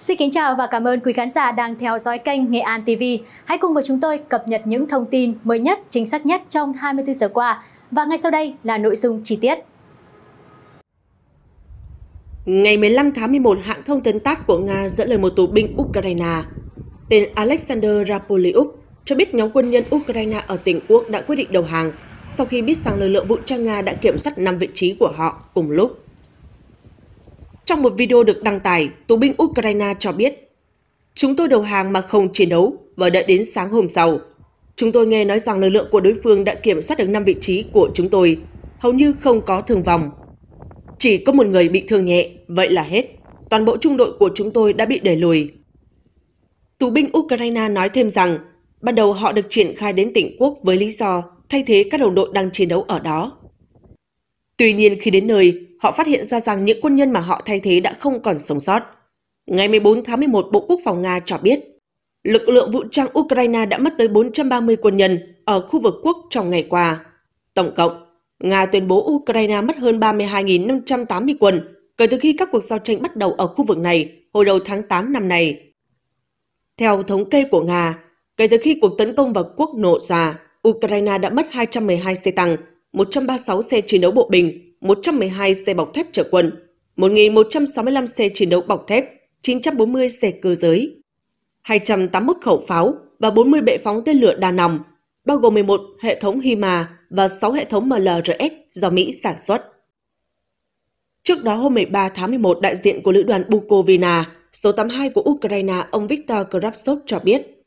Xin kính chào và cảm ơn quý khán giả đang theo dõi kênh Nghệ An TV. Hãy cùng với chúng tôi cập nhật những thông tin mới nhất, chính xác nhất trong 24 giờ qua. Và ngay sau đây là nội dung chi tiết. Ngày 15 tháng 11, hãng thông tấn TASS của Nga dẫn lời một tù binh Ukraine tên Alexander Rapoliuk cho biết nhóm quân nhân Ukraine ở tỉnh Quốc đã quyết định đầu hàng sau khi biết rằng lực lượng vũ trang Nga đã kiểm soát 5 vị trí của họ cùng lúc. Trong một video được đăng tải, tù binh Ukraine cho biết, Chúng tôi đầu hàng mà không chiến đấu và đợi đến sáng hôm sau. Chúng tôi nghe nói rằng lực lượng của đối phương đã kiểm soát được 5 vị trí của chúng tôi, hầu như không có thương vong. Chỉ có một người bị thương nhẹ, vậy là hết. Toàn bộ trung đội của chúng tôi đã bị đẩy lùi. Tù binh Ukraine nói thêm rằng, ban đầu họ được triển khai đến tỉnh Quốc với lý do thay thế các đồng đội đang chiến đấu ở đó. Tuy nhiên khi đến nơi, họ phát hiện ra rằng những quân nhân mà họ thay thế đã không còn sống sót. Ngày 14 tháng 11, Bộ Quốc phòng Nga cho biết, lực lượng vũ trang Ukraine đã mất tới 430 quân nhân ở khu vực quốc trong ngày qua. Tổng cộng, Nga tuyên bố Ukraine mất hơn 32.580 quân kể từ khi các cuộc giao tranh bắt đầu ở khu vực này hồi đầu tháng 8 năm nay. Theo thống kê của Nga, kể từ khi cuộc tấn công vào quốc nổ ra, Ukraine đã mất 212 xe tăng 136 xe chiến đấu bộ bình, 112 xe bọc thép trở quân, 1.165 xe chiến đấu bọc thép, 940 xe cơ giới, 281 khẩu pháo và 40 bệ phóng tên lửa đa nòng, bao gồm 11 hệ thống HIMARS và 6 hệ thống MLRS do Mỹ sản xuất. Trước đó hôm 13 tháng 11, đại diện của lữ đoàn Bukovina số 82 của Ukraine, ông Viktor Krapsov cho biết,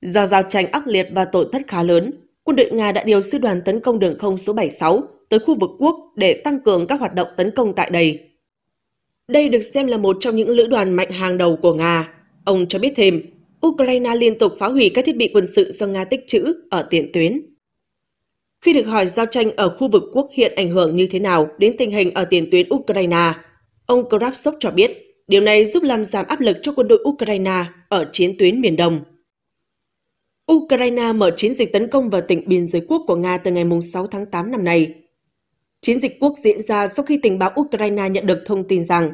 do giao tranh ác liệt và tổn thất khá lớn, quân đội Nga đã điều sư đoàn tấn công đường không số 76 tới khu vực quốc để tăng cường các hoạt động tấn công tại đây. Đây được xem là một trong những lữ đoàn mạnh hàng đầu của Nga. Ông cho biết thêm, Ukraine liên tục phá hủy các thiết bị quân sự do Nga tích trữ ở tiền tuyến. Khi được hỏi giao tranh ở khu vực quốc hiện ảnh hưởng như thế nào đến tình hình ở tiền tuyến Ukraine, ông Kravtsov cho biết điều này giúp làm giảm áp lực cho quân đội Ukraine ở chiến tuyến miền Đông. Ukraine mở chiến dịch tấn công vào tỉnh biên giới quốc của Nga từ ngày 6 tháng 8 năm nay. Chiến dịch quốc diễn ra sau khi tình báo Ukraine nhận được thông tin rằng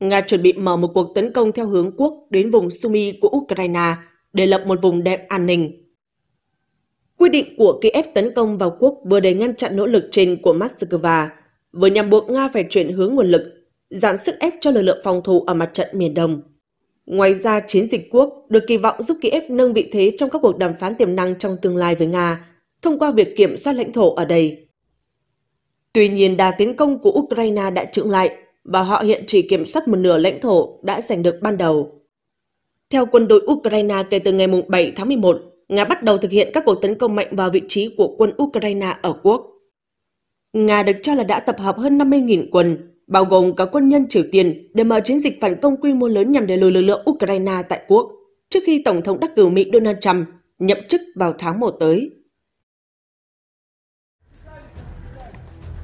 Nga chuẩn bị mở một cuộc tấn công theo hướng quốc đến vùng Sumy của Ukraine để lập một vùng đệm an ninh. Quy định của Kiev tấn công vào quốc vừa để ngăn chặn nỗ lực trên của Moscow, vừa nhằm buộc Nga phải chuyển hướng nguồn lực, giảm sức ép cho lực lượng phòng thủ ở mặt trận miền Đông. Ngoài ra, chiến dịch quốc được kỳ vọng giúp Kiev nâng vị thế trong các cuộc đàm phán tiềm năng trong tương lai với Nga, thông qua việc kiểm soát lãnh thổ ở đây. Tuy nhiên, đà tiến công của Ukraine đã trưởng lại và họ hiện chỉ kiểm soát một nửa lãnh thổ đã giành được ban đầu. Theo quân đội Ukraine kể từ ngày 7 tháng 11, Nga bắt đầu thực hiện các cuộc tấn công mạnh vào vị trí của quân Ukraine ở quốc. Nga được cho là đã tập hợp hơn 50.000 quân bao gồm cả quân nhân Triều Tiên để mở chiến dịch phản công quy mô lớn nhằm đẩy lùi lực lượng Ukraine tại quốc trước khi Tổng thống đắc cử Mỹ Donald Trump nhậm chức vào tháng 1 tới.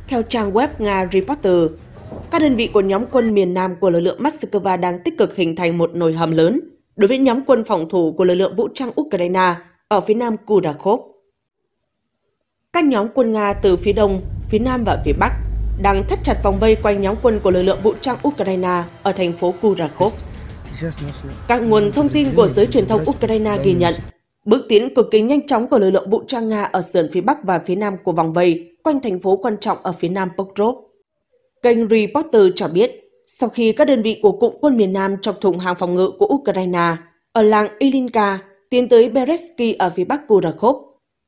Theo trang web Nga Reporter, các đơn vị của nhóm quân miền Nam của lực lượng Moscow đang tích cực hình thành một nồi hầm lớn đối với nhóm quân phòng thủ của lực lượng vũ trang Ukraine ở phía nam Kudakov. Các nhóm quân Nga từ phía đông, phía nam và phía bắc đang thắt chặt vòng vây quanh nhóm quân của lực lượng vũ trang Ukraine ở thành phố Kurakov. Các nguồn thông tin của giới truyền thông Ukraine ghi nhận, bước tiến cực kỳ nhanh chóng của lực lượng vũ trang Nga ở sườn phía Bắc và phía Nam của vòng vây quanh thành phố quan trọng ở phía Nam Pokrov. Kênh Reporter cho biết, sau khi các đơn vị của cụm quân miền Nam chọc thủng hàng phòng ngự của Ukraine ở làng Ilinka tiến tới Bereski ở phía bắc Kurakov,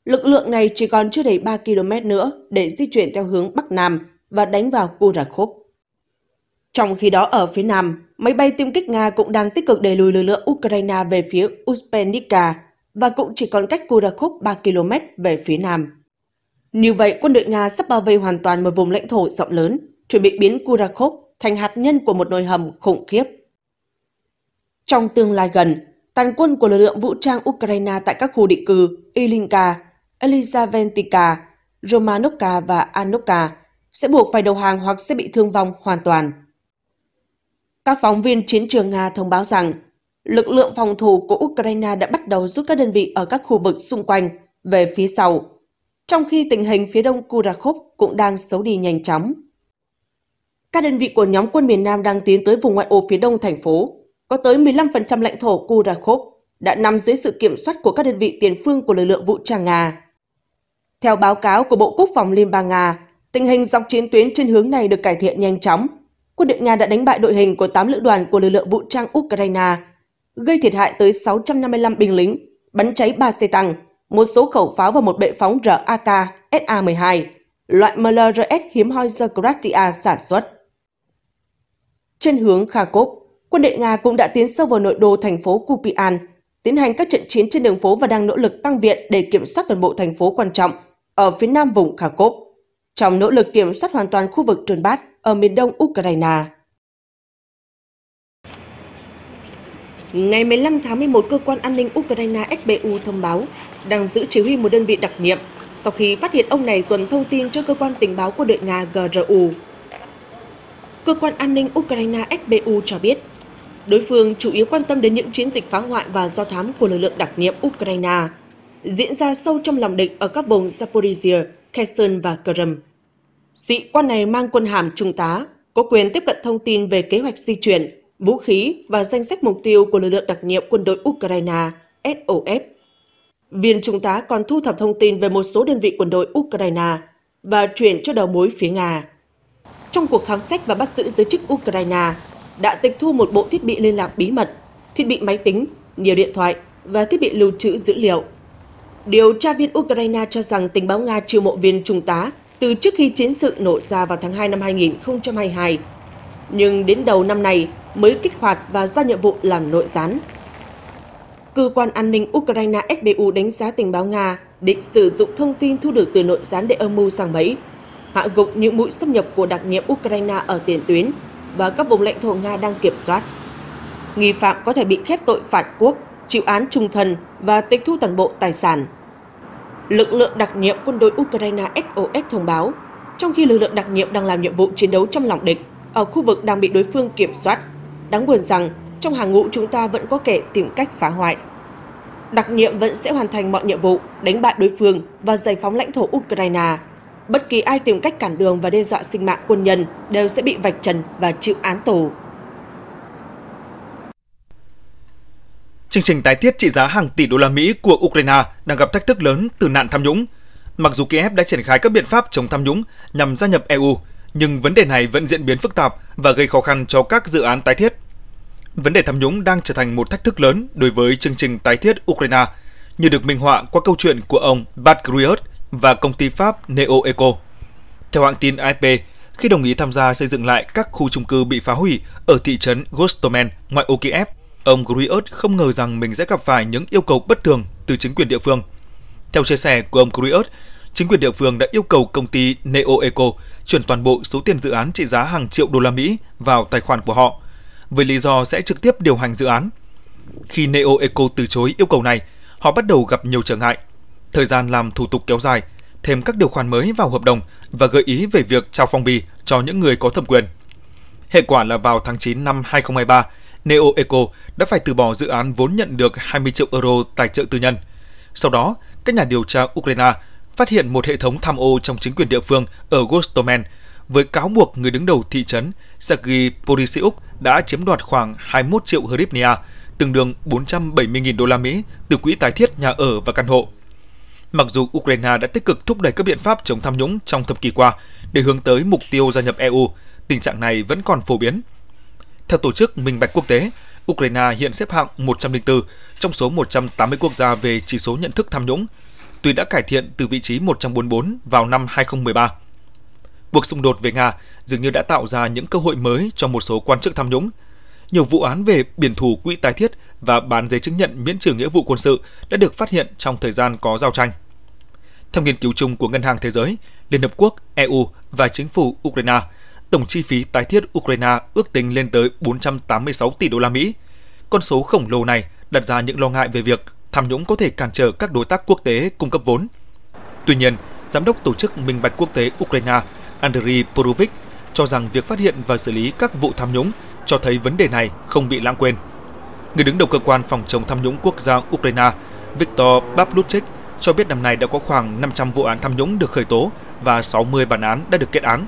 lực lượng này chỉ còn chưa đầy 3 km nữa để di chuyển theo hướng Bắc Nam và đánh vào Kurakov. Trong khi đó ở phía Nam, máy bay tiêm kích Nga cũng đang tích cực đẩy lùi lực lượng Ukraine về phía Uspenika và cũng chỉ còn cách Kurakov 3 km về phía Nam. Như vậy, quân đội Nga sắp bao vây hoàn toàn một vùng lãnh thổ rộng lớn, chuẩn bị biến Kurakov thành hạt nhân của một nồi hầm khủng khiếp. Trong tương lai gần, tàn quân của lực lượng vũ trang Ukraine tại các khu định cư Ilinka, Elizaventika, Romanovka và Anovka sẽ buộc phải đầu hàng hoặc sẽ bị thương vong hoàn toàn. Các phóng viên chiến trường Nga thông báo rằng lực lượng phòng thủ của Ukraine đã bắt đầu rút các đơn vị ở các khu vực xung quanh về phía sau, trong khi tình hình phía đông Kurakov cũng đang xấu đi nhanh chóng. Các đơn vị của nhóm quân miền Nam đang tiến tới vùng ngoại ô phía đông thành phố, có tới 15% lãnh thổ Kurakov đã nằm dưới sự kiểm soát của các đơn vị tiền phương của lực lượng vũ trang Nga. Theo báo cáo của Bộ Quốc phòng Liên bang Nga, Tình hình dọc chiến tuyến trên hướng này được cải thiện nhanh chóng. Quân đội Nga đã đánh bại đội hình của 8 lữ đoàn của lực lượng vũ trang Ukraine, gây thiệt hại tới 655 binh lính, bắn cháy 3 xe tăng, một số khẩu pháo và một bệ phóng RAK SA-12, e loại MLRS hiếm hoi do Croatia sản xuất. Trên hướng Kharkov, quân đội Nga cũng đã tiến sâu vào nội đô thành phố Kupian, tiến hành các trận chiến trên đường phố và đang nỗ lực tăng viện để kiểm soát toàn bộ thành phố quan trọng ở phía nam vùng Kharkov trong nỗ lực kiểm soát hoàn toàn khu vực Donbass ở miền đông Ukraine. Ngày 15 tháng 11, cơ quan an ninh Ukraine SBU thông báo đang giữ chỉ huy một đơn vị đặc nhiệm sau khi phát hiện ông này tuần thông tin cho cơ quan tình báo của đội Nga GRU. Cơ quan an ninh Ukraine SBU cho biết, đối phương chủ yếu quan tâm đến những chiến dịch phá hoại và do thám của lực lượng đặc nhiệm Ukraine diễn ra sâu trong lòng địch ở các vùng Zaporizhia, Kherson và Krum. Sĩ quan này mang quân hàm trung tá, có quyền tiếp cận thông tin về kế hoạch di chuyển, vũ khí và danh sách mục tiêu của lực lượng đặc nhiệm quân đội Ukraine, SOF. Viên trung tá còn thu thập thông tin về một số đơn vị quân đội Ukraine và chuyển cho đầu mối phía Nga. Trong cuộc khám xét và bắt giữ giới chức Ukraine, đã tịch thu một bộ thiết bị liên lạc bí mật, thiết bị máy tính, nhiều điện thoại và thiết bị lưu trữ dữ liệu Điều tra viên Ukraine cho rằng tình báo Nga chiêu mộ viên trung tá từ trước khi chiến sự nổ ra vào tháng 2 năm 2022. Nhưng đến đầu năm này mới kích hoạt và ra nhiệm vụ làm nội gián. Cơ quan an ninh Ukraine SBU đánh giá tình báo Nga định sử dụng thông tin thu được từ nội gián để âm mưu sang bẫy, hạ gục những mũi xâm nhập của đặc nhiệm Ukraine ở tiền tuyến và các vùng lãnh thổ Nga đang kiểm soát. Nghi phạm có thể bị khép tội phản quốc chịu án trung thân và tịch thu toàn bộ tài sản. Lực lượng đặc nhiệm quân đội Ukraine SOS thông báo, trong khi lực lượng đặc nhiệm đang làm nhiệm vụ chiến đấu trong lòng địch ở khu vực đang bị đối phương kiểm soát, đáng buồn rằng trong hàng ngũ chúng ta vẫn có kẻ tìm cách phá hoại. Đặc nhiệm vẫn sẽ hoàn thành mọi nhiệm vụ, đánh bại đối phương và giải phóng lãnh thổ Ukraine. Bất kỳ ai tìm cách cản đường và đe dọa sinh mạng quân nhân đều sẽ bị vạch trần và chịu án tù. chương trình tái thiết trị giá hàng tỷ đô la Mỹ của Ukraine đang gặp thách thức lớn từ nạn tham nhũng. Mặc dù Kiev đã triển khai các biện pháp chống tham nhũng nhằm gia nhập EU, nhưng vấn đề này vẫn diễn biến phức tạp và gây khó khăn cho các dự án tái thiết. Vấn đề tham nhũng đang trở thành một thách thức lớn đối với chương trình tái thiết Ukraine, như được minh họa qua câu chuyện của ông Badgriot và công ty Pháp NeoEco. Theo hãng tin AFP, khi đồng ý tham gia xây dựng lại các khu chung cư bị phá hủy ở thị trấn Gostomen, ngoại ô Kiev, Ông Griot không ngờ rằng mình sẽ gặp phải những yêu cầu bất thường từ chính quyền địa phương. Theo chia sẻ của ông Griot, chính quyền địa phương đã yêu cầu công ty Neoeco chuyển toàn bộ số tiền dự án trị giá hàng triệu đô la Mỹ vào tài khoản của họ, với lý do sẽ trực tiếp điều hành dự án. Khi Neoeco từ chối yêu cầu này, họ bắt đầu gặp nhiều trở ngại. Thời gian làm thủ tục kéo dài, thêm các điều khoản mới vào hợp đồng và gợi ý về việc trao phong bì cho những người có thẩm quyền. Hệ quả là vào tháng 9 năm 2023, Neoeco đã phải từ bỏ dự án vốn nhận được 20 triệu euro tài trợ tư nhân. Sau đó, các nhà điều tra Ukraine phát hiện một hệ thống tham ô trong chính quyền địa phương ở Gostomen với cáo buộc người đứng đầu thị trấn Sergei Polisyuk đã chiếm đoạt khoảng 21 triệu hryvnia, tương đương 470.000 đô la Mỹ từ quỹ tái thiết nhà ở và căn hộ. Mặc dù Ukraine đã tích cực thúc đẩy các biện pháp chống tham nhũng trong thập kỷ qua để hướng tới mục tiêu gia nhập EU, tình trạng này vẫn còn phổ biến. Theo tổ chức Minh bạch quốc tế, Ukraine hiện xếp hạng 104 trong số 180 quốc gia về chỉ số nhận thức tham nhũng, tuy đã cải thiện từ vị trí 144 vào năm 2013. Cuộc xung đột về Nga dường như đã tạo ra những cơ hội mới cho một số quan chức tham nhũng. Nhiều vụ án về biển thủ quỹ tái thiết và bán giấy chứng nhận miễn trừ nghĩa vụ quân sự đã được phát hiện trong thời gian có giao tranh. Theo nghiên cứu chung của Ngân hàng Thế giới, Liên Hợp Quốc, EU và chính phủ Ukraine – tổng chi phí tái thiết Ukraine ước tính lên tới 486 tỷ đô la Mỹ. Con số khổng lồ này đặt ra những lo ngại về việc tham nhũng có thể cản trở các đối tác quốc tế cung cấp vốn. Tuy nhiên, Giám đốc Tổ chức Minh bạch Quốc tế Ukraine Andriy Porovic cho rằng việc phát hiện và xử lý các vụ tham nhũng cho thấy vấn đề này không bị lãng quên. Người đứng đầu cơ quan phòng chống tham nhũng quốc gia Ukraine Viktor Pavluchik cho biết năm nay đã có khoảng 500 vụ án tham nhũng được khởi tố và 60 bản án đã được kết án.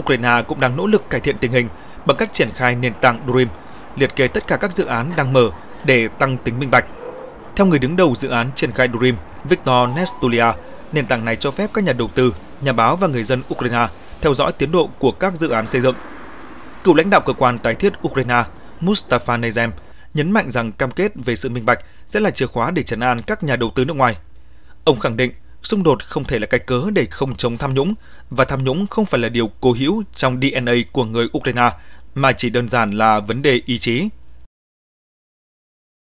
Ukraine cũng đang nỗ lực cải thiện tình hình bằng cách triển khai nền tảng DREAM, liệt kê tất cả các dự án đang mở để tăng tính minh bạch. Theo người đứng đầu dự án triển khai DREAM, Victor Nestulia, nền tảng này cho phép các nhà đầu tư, nhà báo và người dân Ukraine theo dõi tiến độ của các dự án xây dựng. Cựu lãnh đạo cơ quan tái thiết Ukraine Mustafa Nezem nhấn mạnh rằng cam kết về sự minh bạch sẽ là chìa khóa để trấn an các nhà đầu tư nước ngoài. Ông khẳng định xung đột không thể là cái cớ để không chống tham nhũng và tham nhũng không phải là điều cố hữu trong DNA của người Ukraine mà chỉ đơn giản là vấn đề ý chí,